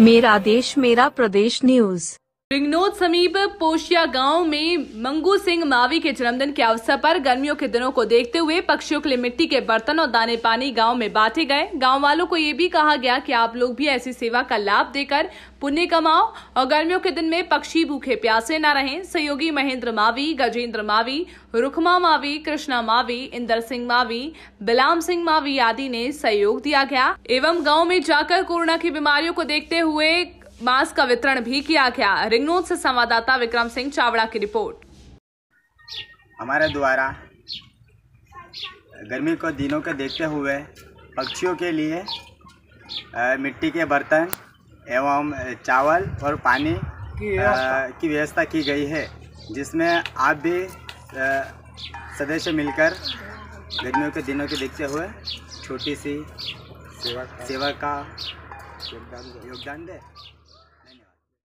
मेरा देश मेरा प्रदेश न्यूज रिंगनोद समीप पोशिया गांव में मंगू सिंह मावी के जन्मदिन के अवसर पर गर्मियों के दिनों को देखते हुए पक्षियों के लिए मिट्टी के बर्तन और दाने पानी गांव में बांटे गए गांव वालों को ये भी कहा गया कि आप लोग भी ऐसी सेवा का लाभ देकर पुण्य कमाओ और गर्मियों के दिन में पक्षी भूखे प्यासे न रहें सहयोगी महेंद्र मावी गजेंद्र मावी रुखमा मावी कृष्णा मावी इंदर सिंह मावी बिलाम सिंह मावी आदि ने सहयोग दिया गया एवं गाँव में जाकर कोरोना की बीमारियों को देखते हुए मास्क का वितरण भी किया गया रिंगनोद से संवाददाता विक्रम सिंह चावड़ा की रिपोर्ट हमारे द्वारा गर्मी को दिनों के देखते हुए पक्षियों के लिए मिट्टी के बर्तन एवं चावल और पानी की व्यवस्था की गई है जिसमें आप भी सदस्य मिलकर गर्मियों के दिनों के देखते हुए छोटी सी सेवा का योगदान दें